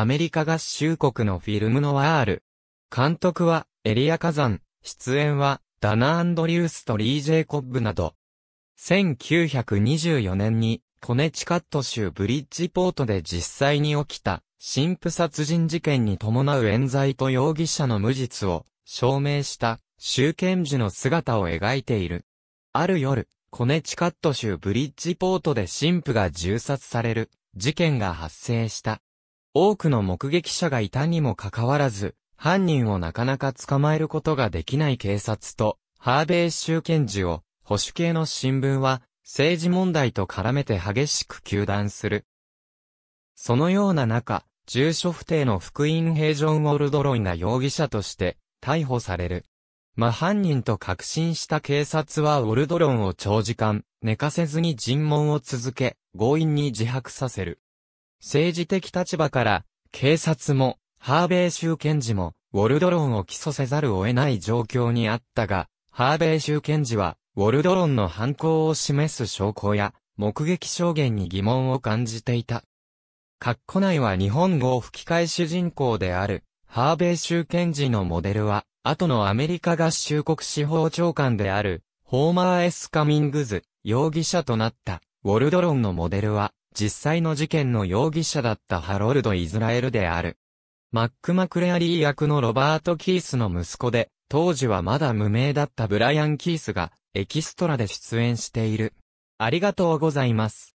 アメリカ合衆国のフィルムノワール。監督は、エリア火山、出演は、ダナ・アンドリュースとリー・ジェイコッブなど。1924年に、コネチカット州ブリッジポートで実際に起きた、神父殺人事件に伴う冤罪と容疑者の無実を証明した州検時の姿を描いている。ある夜、コネチカット州ブリッジポートで神父が銃殺される事件が発生した。多くの目撃者がいたにもかかわらず、犯人をなかなか捕まえることができない警察と、ハーベイ州検事を、保守系の新聞は、政治問題と絡めて激しく糾弾する。そのような中、住所不定の福音兵ジョン・ウォルドロイが容疑者として逮捕される。ま犯人と確信した警察はウォルドロンを長時間寝かせずに尋問を続け、強引に自白させる。政治的立場から、警察も、ハーベイ州検事も、ウォルドロンを起訴せざるを得ない状況にあったが、ハーベイ州検事は、ウォルドロンの犯行を示す証拠や、目撃証言に疑問を感じていた。括弧内は日本語を吹き替え主人公である、ハーベイ州検事のモデルは、後のアメリカ合衆国司法長官である、ホーマー・エス・カミングズ、容疑者となった、ウォルドロンのモデルは、実際の事件の容疑者だったハロルド・イズラエルである。マック・マクレアリー役のロバート・キースの息子で、当時はまだ無名だったブライアン・キースがエキストラで出演している。ありがとうございます。